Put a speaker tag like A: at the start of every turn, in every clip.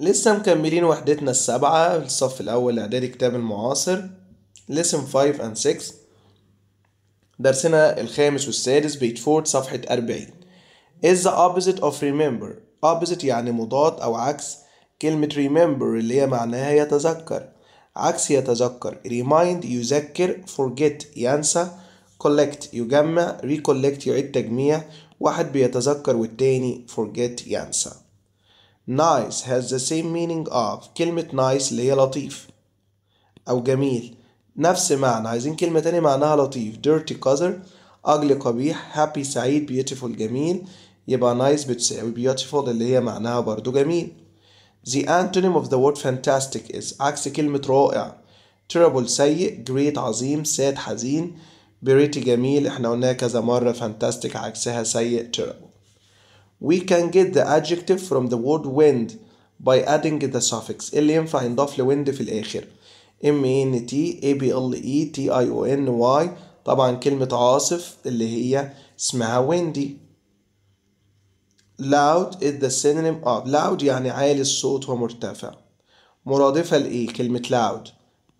A: لسه مكملين وحدتنا السابعة في الصف الأول إعدادي كتاب المعاصر لسن 5 and 6 درسنا الخامس والسادس بيت فورد صفحة 40 is the opposite of remember opposite يعني مضاد أو عكس كلمة remember اللي هي معناها يتذكر عكس يتذكر remind يذكر forget ينسى collect يجمع recollect يعيد تجميع واحد بيتذكر والتاني forget ينسى nice has the same meaning of كلمة nice اللي هي لطيف أو جميل نفس معنى عايزين كلمة تاني معناها لطيف dirty color ugly قبيح happy سعيد beautiful جميل يبقى nice بتساوي beautiful اللي هي معناها برضو جميل the antonym of the word fantastic is عكس كلمة رائع terrible سيء great عظيم sad حزين pretty جميل احنا قلناها كذا مرة fantastic عكسها سيء terrible We can get the adjective from the word wind by adding the suffix اللي ينفع ينضاف لwind في الآخر M A e N T A B L E T I O N Y طبعا كلمة عاصف اللي هي اسمها ويندي loud is the synonym of loud يعني عالي الصوت ومرتفع مرادفة لإيه كلمة loud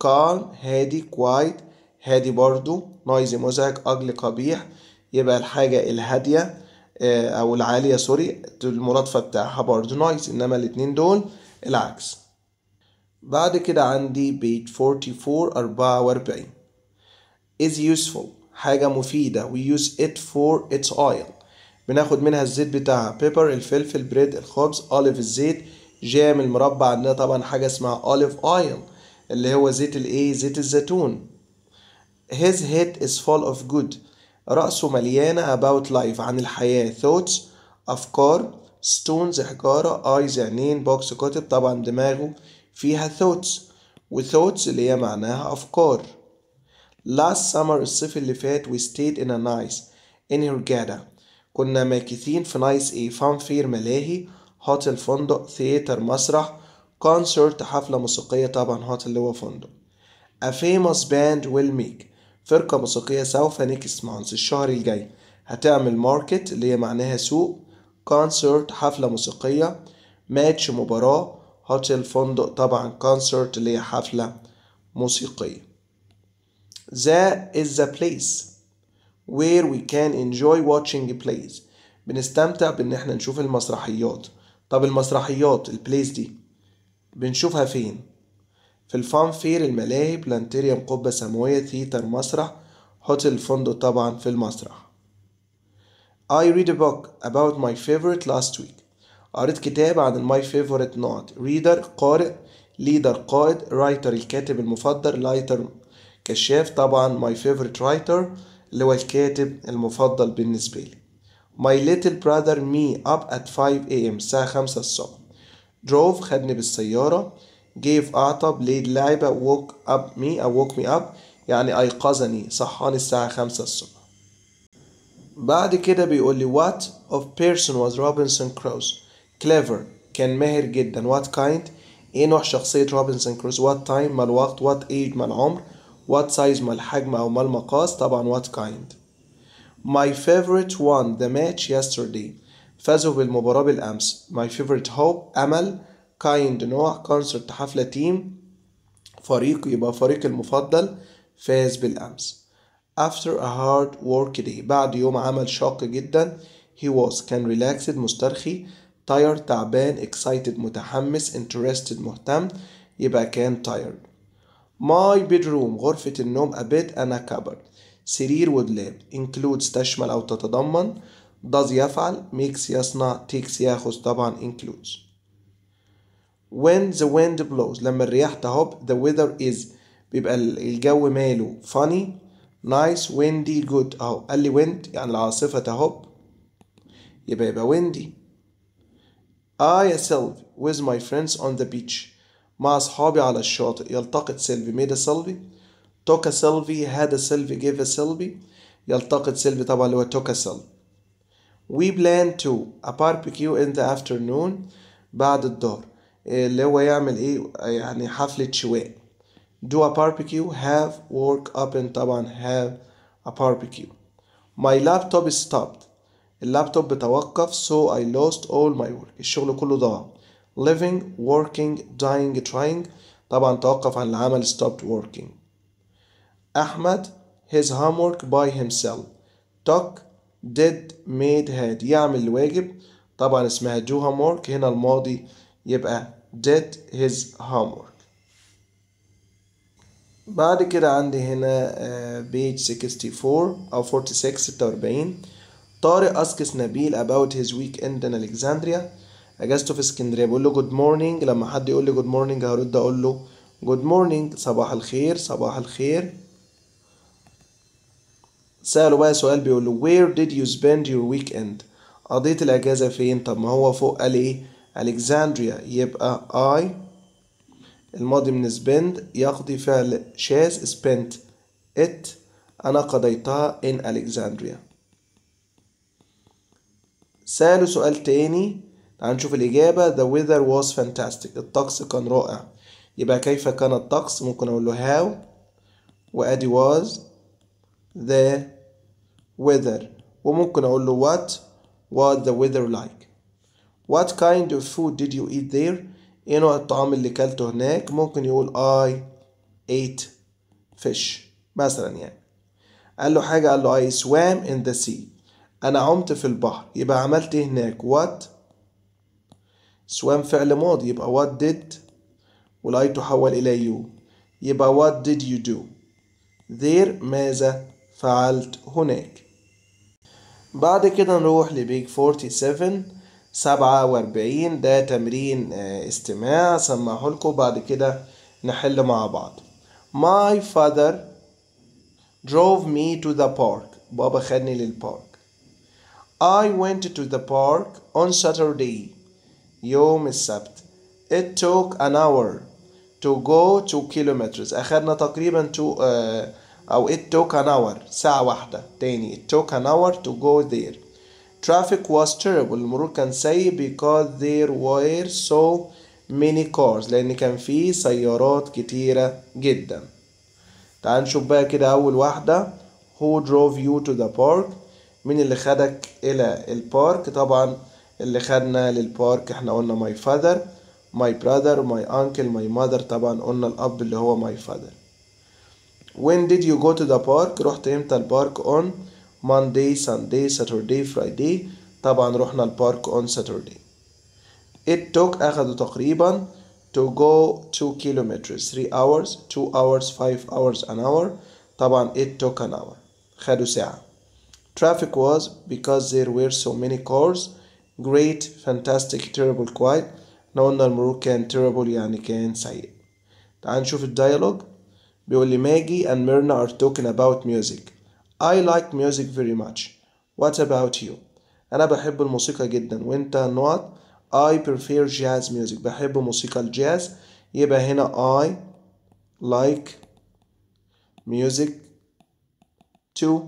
A: calm هادي quiet هادي برضو noisy مزعج ugly قبيح يبقى الحاجة الهادية آه، او العاليه سوري المرادفه بتاعها برضو نايس انما الاتنين دول العكس بعد كده عندي بيت 44 44 is useful حاجة مفيدة we use it for its oil بناخد منها الزيت بتاعها بيبر الفلفل بريد الخبز اوليف الزيت جام المربع عندنا طبعا حاجة اسمها اوليف أويل اللي هو زيت الايه زيت الزيتون his head is full of good رأسه مليانة about life عن الحياة thoughts أفكار stones حجارة eyes عينين box كتب طبعا دماغه فيها thoughts و thoughts اللي هي معناها أفكار last summer الصيف اللي فات we stayed in a nice in Hurghada كنا ماكثين في نايس ايه فان فير ملاهي هوتل فندق ثياتر مسرح كونسرت حفلة موسيقية طبعا هوتل اللي هو فندق a famous band will make فرقة موسيقية سوف نيكس مانس الشهر الجاي هتعمل ماركت اللي هي معناها سوق كونسرت حفلة موسيقية ماتش مباراة هوتيل فندق طبعا كونسرت اللي هي حفلة موسيقية That is the place where we can enjoy watching plays بنستمتع بإن احنا نشوف المسرحيات طب المسرحيات البليس دي بنشوفها فين؟ في الفانفير الملاهي بلانتيريوم قبة سماوية ثيتر مسرح هوتيل فندق طبعا في المسرح I read a book about my favorite last week قريت كتاب عن my favorite not reader قارئ leader قائد writer الكاتب المفضل writer كشاف طبعا my favorite writer اللي هو الكاتب المفضل بالنسبة لي my little brother me up at 5 am الساعة 5 الصبح drove خدني بالسيارة جيف أعطى بليد لعبة ووك أب مي أو ووك مي أب يعني أيقظني صحاني الساعة خمسة الصبح بعد كده بيقول لي what of person was Robinson Crusoe clever كان ماهر جدا what kind ايه نوع شخصية روبنسون كروز what time ما الوقت what age ما العمر what size ما الحجم أو ما المقاس طبعا what kind my favorite one the match yesterday فازوا بالمباراة بالأمس my favorite hope أمل كايند نوع كونسرت حفلة تيم فريق يبقى فريق المفضل فاز بالأمس after a hard work day بعد يوم عمل شاق جدا he was كان relaxed مسترخي tired تعبان excited متحمس interested مهتم يبقى كان tired my bedroom غرفة النوم a bed a cupboard سرير ودلاب includes تشمل أو تتضمن does يفعل makes يصنع takes ياخذ طبعا includes when the wind blows لما الرياح تهب the weather is بيبقى الجو ماله funny nice windy good اهو قال لي wind يعني العاصفة تهب يبقى يبقى windy I selfie with my friends on the beach مع أصحابي على الشاطئ يلتقط سيلفي made a selfie took a selfie had a selfie gave a selfie يلتقط سيلفي طبعا اللي هو took a selfie we plan to a barbecue in the afternoon بعد الظهر اللي هو يعمل ايه يعني حفلة شواء do a barbecue have work open طبعا have a barbecue my laptop stopped اللابتوب بتوقف so I lost all my work الشغل كله ضاع living working dying trying طبعا توقف عن العمل stopped working أحمد his homework by himself took did made had يعمل الواجب طبعا اسمها do homework هنا الماضي يبقى did his homework بعد كده عندي هنا آه، page 64 أو 46 46 طارق asks نبيل about his weekend in Alexandria أجازته في اسكندرية بقول له good morning لما حد يقول لي good morning هرد أقول له good morning صباح الخير صباح الخير سأله بقى سؤال بيقول له where did you spend your weekend قضيت الأجازة فين طب ما هو فوق قال إيه ألكساندريا يبقى I الماضي من spend يقضي فعل شاز spent it أنا قضيتها in Alexandria سألوا سؤال تاني تعالوا نشوف الإجابة The weather was fantastic الطقس كان رائع يبقى كيف كان الطقس ممكن أقول له how وأدي was the weather وممكن أقول له what was the weather like What kind of food did you eat there ايه نوع الطعام اللي كلته هناك ممكن يقول I ate fish مثلا يعني قال له حاجة قال له I swam in the sea أنا عمت في البحر يبقى عملت ايه هناك what swam فعل ماضي يبقى what did والأي تحول إلى you يبقى what did you do there ماذا فعلت هناك بعد كده نروح لبيج 47 سبعة وأربعين ده تمرين استماع سمعه لكم بعد كده نحل مع بعض My father drove me to the park بابا خدني للبارك I went to the park on Saturday يوم السبت It took an hour to go two kilometers أخدنا تقريبا two uh, أو it took an hour ساعة واحدة تاني it took an hour to go there Traffic was terrible المرور كان سيء because there were so many cars لأن كان في سيارات كتيرة جدا تعال نشوف بقى كده أول واحدة Who drove you to the park مين اللي خدك إلى البارك طبعا اللي خدنا للبارك احنا قلنا my father my brother my uncle my mother طبعا قلنا الأب اللي هو my father When did you go to the park رحت إمتى البارك on Monday, Sunday, Saturday, Friday طبعا رحنا البارك on Saturday It took أخذوا تقريبا to go 2 kilometers 3 hours 2 hours 5 hours an hour طبعا it took an hour خدوا ساعة Traffic was because there were so many cars great fantastic terrible quiet احنا قلنا المرور كان terrible يعني كان سيء تعال نشوف الديالوج بيقول لي ماجي and Myrna are talking about music I like music very much What about you أنا بحب الموسيقى جدا وأنت not I prefer jazz music بحب موسيقى الجاز يبقى هنا I like music too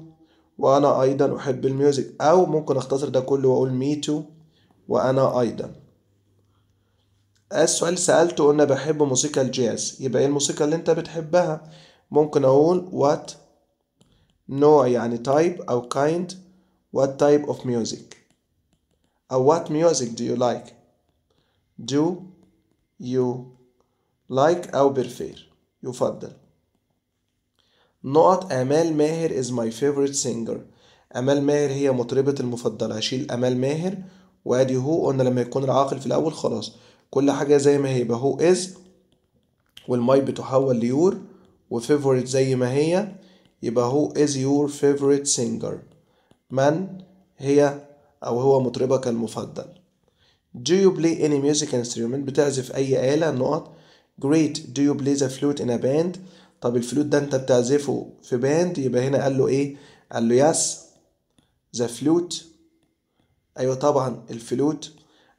A: وأنا أيضا أحب الميوزك أو ممكن أختصر ده كله وأقول me too وأنا أيضا السؤال سألته قلنا بحب موسيقى الجاز يبقى ايه الموسيقى اللي انت بتحبها ممكن اقول what نوع يعني type أو kind what type of music أو what music do you like do you like أو prefer يفضل نقط أمال ماهر is my favorite singer أمال ماهر هي مطربة المفضلة هشيل أمال ماهر وأدي هو قلنا لما يكون العاقل في الأول خلاص كل حاجة زي ما هي يبقى هو is والماي بتحول ليور وفيفوريت زي ما هي يبقى هو is your favorite singer من هي أو هو مطربك المفضل Do you play any music instrument بتعزف أي آلة نقط Great Do you play the flute in a band طب الفلوت ده أنت بتعزفه في باند يبقى هنا قال له إيه قال له yes the flute أيوة طبعا الفلوت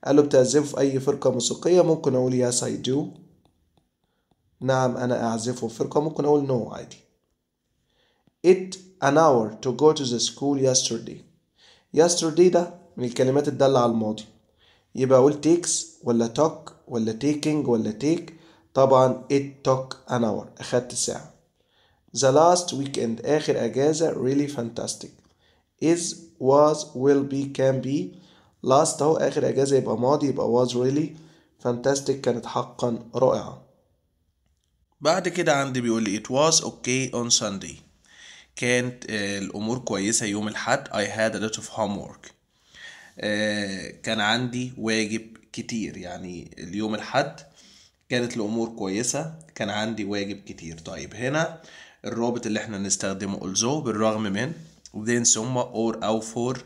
A: قال له بتعزفه في أي فرقة موسيقية ممكن أقول yes I do نعم أنا أعزفه في فرقة ممكن أقول no عادي it an hour to go to the school yesterday yesterday ده من الكلمات الدالة على الماضي يبقى أقول takes ولا took ولا taking ولا take طبعا it took an hour أخدت ساعة the last weekend آخر أجازة really fantastic is was will be can be last أهو آخر أجازة يبقى ماضي يبقى was really fantastic كانت حقا رائعة بعد كده عندي بيقول لي it was okay on Sunday كانت آه، الامور كويسه يوم الاحد I had a lot of homework آه، كان عندي واجب كتير يعني اليوم الاحد كانت الامور كويسه كان عندي واجب كتير طيب هنا الرابط اللي احنا نستخدمه also بالرغم من وبعدين ثم or او for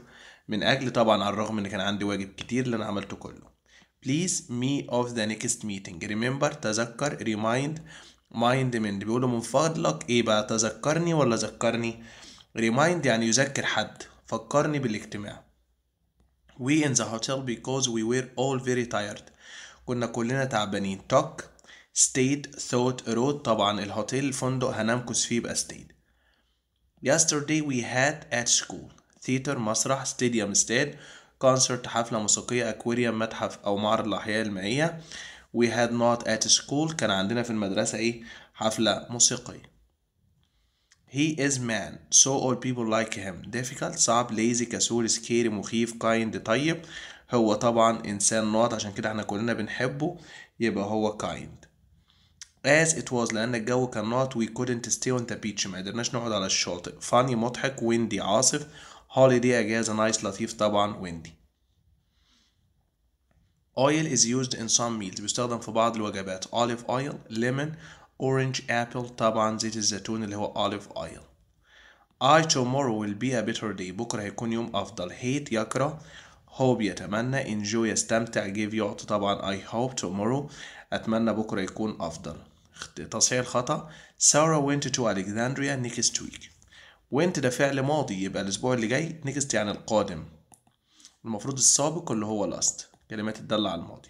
A: من اجل طبعا على الرغم ان كان عندي واجب كتير اللي انا عملته كله please me of the next meeting remember تذكر remind مايند من بيقولوا من فضلك ايه بقى تذكرني ولا ذكرني ريمايند يعني يذكر حد فكرني بالاجتماع We in the hotel because we were all very tired كنا كلنا تعبانين talk stayed thought road طبعا الهوتيل الفندق هنمكس فيه يبقى stayed Yesterday we had at school theater مسرح stadium استاد concert حفلة موسيقية aquarium متحف أو معرض الأحياء المائية we had not at school كان عندنا في المدرسة إيه حفلة موسيقية He is man so all people like him difficult صعب lazy كسول scary مخيف kind طيب هو طبعا إنسان نوت عشان كده احنا كلنا بنحبه يبقى هو kind as it was لأن الجو كان نوت we couldn't stay on the beach ما قدرناش نقعد على الشاطئ funny مضحك windy عاصف holiday أجازة nice لطيف طبعا windy Oil is used in some meals بيستخدم في بعض الوجبات olive oil lemon orange apple طبعا زيت الزيتون اللي هو olive oil I tomorrow will be a better day بكرة هيكون يوم أفضل hate يكره hope يتمنى enjoy يستمتع give يعطي طبعا I hope tomorrow أتمنى بكرة يكون أفضل تصحيح الخطأ Sarah went to Alexandria next week went ده فعل ماضي يبقى الأسبوع اللي جاي next يعني القادم المفروض السابق اللي هو last كلمات تدل على الماضي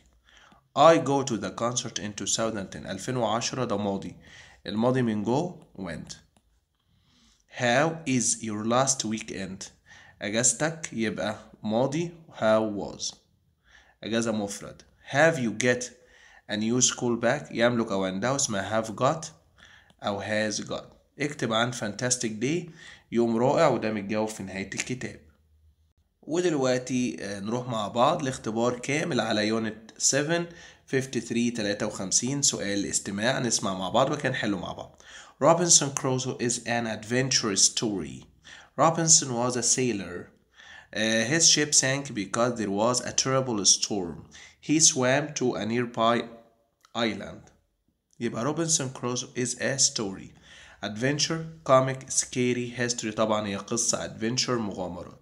A: I go to the concert in 2010 2010 ده ماضي الماضي من go went How is your last weekend أجازتك يبقى ماضي how was أجازة مفرد Have you get a new school back يملك أو عنده اسمها have got أو has got اكتب عن fantastic day يوم رائع وده متجاوب في نهاية الكتاب ودلوقتي نروح مع بعض لاختبار كامل على يونت 7 53 53 سؤال استماع نسمع مع بعض حلو مع بعض Robinson Crusoe is an adventure story Robinson was a sailor Uh, his ship sank because there was a terrible storm. He swam to a nearby island. يبقى روبنسون كروزو is a story. Adventure, comic, scary, history طبعا هي قصة adventure مغامرات.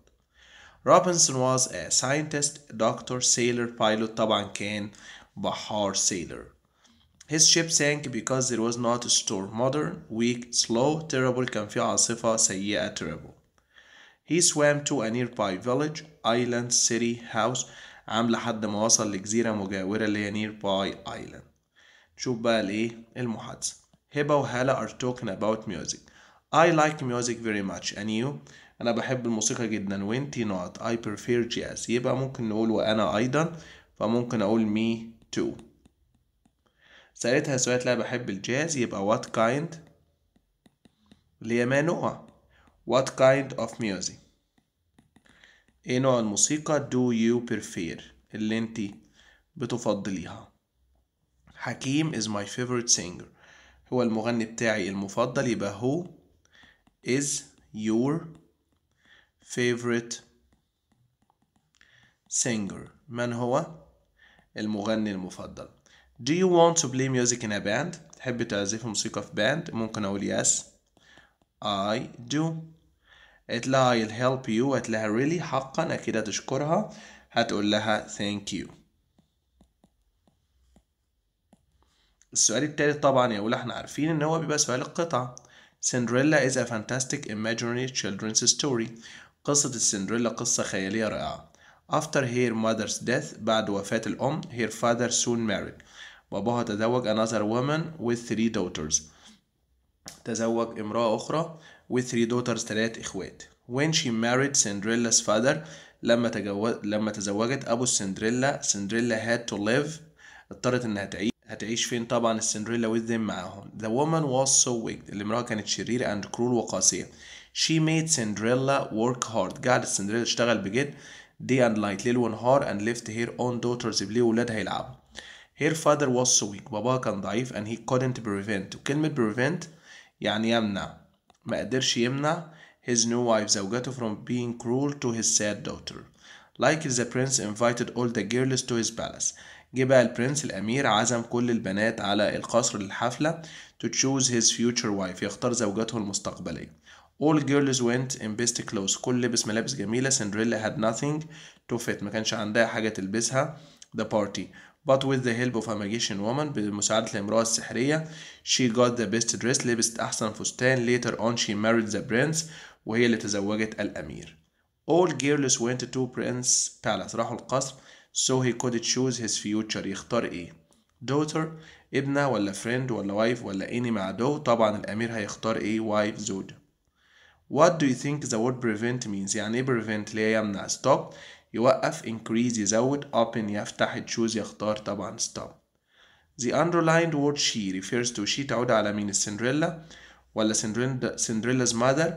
A: روبنسون was a scientist, doctor, sailor, pilot طبعا كان بحار sailor His ship sank because there was not a storm. Modern, weak, slow, terrible كان في عاصفة سيئة terrible. He swam to a nearby village, island, city, house عام لحد ما وصل لجزيرة مجاورة اللي هي nearby island. شوف بقى الايه المحادثة. هبة وهالة are talking about music. I like music very much and you انا بحب الموسيقى جدا وانتي نوت اي prefer jazz يبقى ممكن نقول وانا ايضا فممكن اقول مي تو سألتها سؤال لا بحب الجاز يبقى what kind اللي هي ما نوع what kind of music ايه نوع الموسيقى دو يو prefer اللي انتي بتفضليها حكيم is my favorite singer هو المغني بتاعي المفضل يبقى هو is your favorite singer من هو المغني المفضل Do you want to play music in a band تحب تعزف موسيقى في باند ممكن أقول yes I do it لها I'll help you قالت لها really حقا أكيد هتشكرها هتقول لها thank you السؤال التالت طبعا يا أولى احنا عارفين ان هو بيبقى سؤال القطع Cinderella is a fantastic imaginary children's story قصة السندريلا قصة خيالية رائعة After her mother's death بعد وفاة الأم her father soon married باباها تزوج another woman with three daughters تزوج امرأة أخرى with three daughters ثلاث إخوات When she married Cinderella's father لما, تجوز... لما تزوجت أبو السندريلا سندريلا had to live اضطرت إنها تعيش هتعيش فين طبعا السندريلا with them معاهم The woman was so wicked الامرأة كانت شريرة and cruel وقاسية She made Cinderella work hard قعدت سندريلا تشتغل بجد day and night ليل ونهار and left her own daughters بليه ولادها يلعبوا her father was so weak باباها كان ضعيف and he couldn't prevent وكلمة prevent يعني يمنع ما قدرش يمنع his new wife زوجته from being cruel to his sad daughter like the prince invited all the girls to his palace جه بقى البرنس الأمير عزم كل البنات على القصر للحفلة to choose his future wife يختار زوجته المستقبلية all girls went in best clothes كل لبس ملابس جميلة Cinderella had nothing to fit ما كانش عندها حاجة تلبسها the party but with the help of a magician woman بمساعدة الامرأة السحرية she got the best dress لبست أحسن فستان later on she married the prince وهي اللي تزوجت الأمير all girls went to prince palace راحوا القصر so he could choose his future يختار ايه daughter ابنة ولا friend ولا wife ولا any مع دو طبعا الأمير هيختار ايه wife زوجة What do you think the word prevent means يعني ايه prevent اللي هي يمنع stop يوقف increase يزود open يفتح choose يختار طبعا stop The underlined word she refers to she تعود على مين السندريلا ولا سندريلا's mother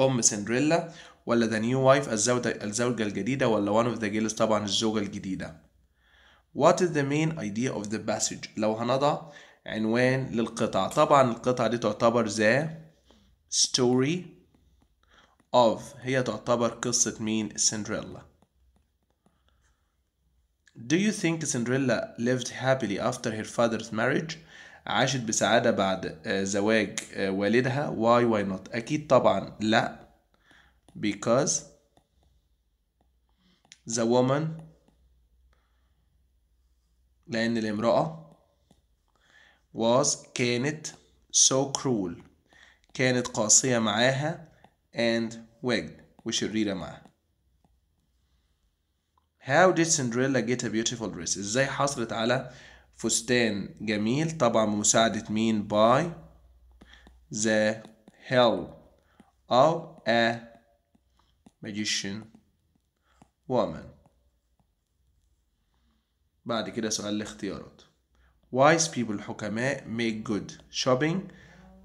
A: أم سندريلا ولا the new wife الزوجة, الزوجة الجديدة ولا one of the girls طبعا الزوجة الجديدة What is the main idea of the passage لو هنضع عنوان للقطعة طبعا القطعة دي تعتبر the story of هي تعتبر قصة مين سندريلا Do you think Cinderella lived happily after her father's marriage? عاشت بسعادة بعد زواج والدها why why not أكيد طبعا لا because the woman لأن الامرأة was كانت so cruel كانت قاسية معاها and wicked وشريرة معاها How did Cinderella get a beautiful dress ازاي حصلت على فستان جميل طبعا بمساعدة مين by the help of a magician woman بعد كده سؤال الاختيارات wise people حكماء make good shopping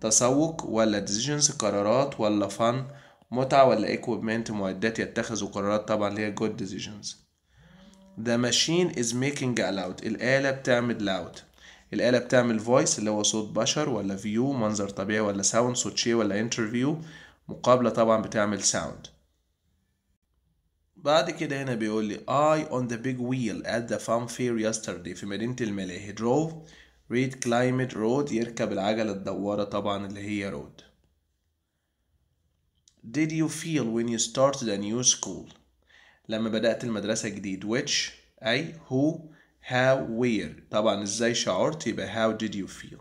A: تسوق ولا ديزيجنز قرارات ولا فن متعة ولا equipment معدات يتخذوا قرارات طبعا اللي هي good decisions The machine is making a loud الآلة بتعمل loud الآلة بتعمل voice اللي هو صوت بشر ولا view منظر طبيعي ولا sound صوت شيء ولا interview مقابلة طبعا بتعمل sound بعد كده هنا بيقول لي I on the big wheel at the fun fair yesterday في مدينة الملاهي drove ريد كلايمت رود يركب العجلة الدوارة طبعا اللي هي رود Did you feel when you started a new school لما بدأت المدرسة جديد which أي who how where طبعا ازاي شعرت يبقى how did you feel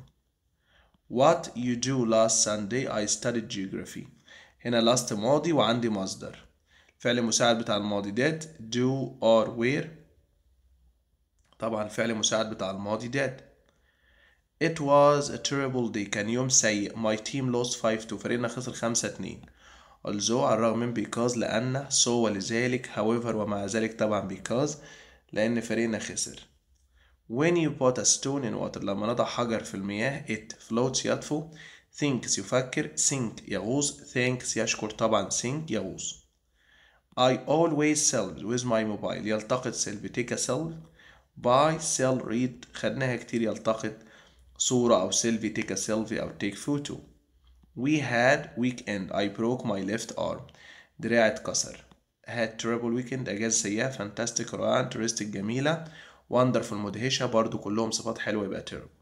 A: What you do last Sunday I studied geography هنا last ماضي وعندي مصدر الفعل المساعد بتاع الماضي did do or where طبعا فعل المساعد بتاع الماضي did It was a terrible day كان يوم سيء My team lost 5-2 فريقنا خسر 5-2 Although على الرغم من because لأن so ولذلك however ومع ذلك طبعا because لأن فريقنا خسر When you put a stone in water لما نضع حجر في المياه it floats يطفو thinks يفكر sink يغوص thanks يشكر طبعا sink يغوص I always sell with my mobile يلتقط سيل بتيك سيل Buy sell read خدناها كتير يلتقط صورة أو سيلفي take a أو take photo we had weekend I broke my left arm دراعي اتكسر had terrible weekend أجازة سيئة fantastic رائعة interesting جميلة wonderful مدهشة برضو كلهم صفات حلوة يبقى terrible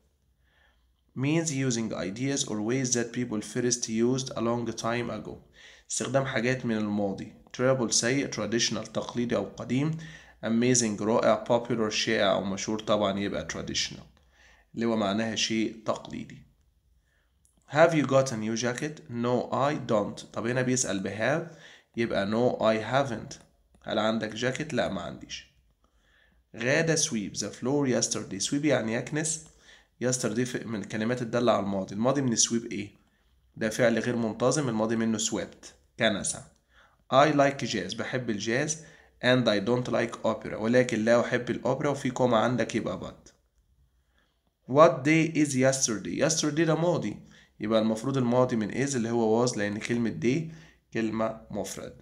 A: means using ideas or ways that people first used a long time ago استخدام حاجات من الماضي terrible سيء traditional تقليدي أو قديم amazing رائع popular شائع أو مشهور طبعا يبقى traditional اللي هو معناها شيء تقليدي Have you got a new jacket? No, I don't. طب هنا بيسأل بهاف يبقى no, I haven't. هل عندك جاكيت؟ لا ما عنديش. غادة sweep the floor yesterday. sweep يعني يكنس. yesterday من كلمات الدالة على الماضي. الماضي من sweep ايه؟ ده فعل غير منتظم الماضي منه swept. كنسة. I like jazz. بحب الجاز. and I don't like opera. ولكن لا أحب الأوبرا وفي كومة عندك يبقى but. What day is yesterday yesterday ده ماضي يبقى المفروض الماضي من is اللي هو was لأن كلمة day كلمة مفرد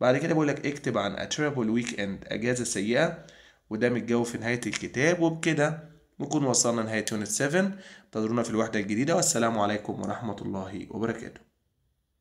A: بعد كده بيقول لك اكتب عن a terrible weekend أجازة سيئة وده متجاوب في نهاية الكتاب وبكده نكون وصلنا نهاية يونت 7 انتظرونا في الوحدة الجديدة والسلام عليكم ورحمة الله وبركاته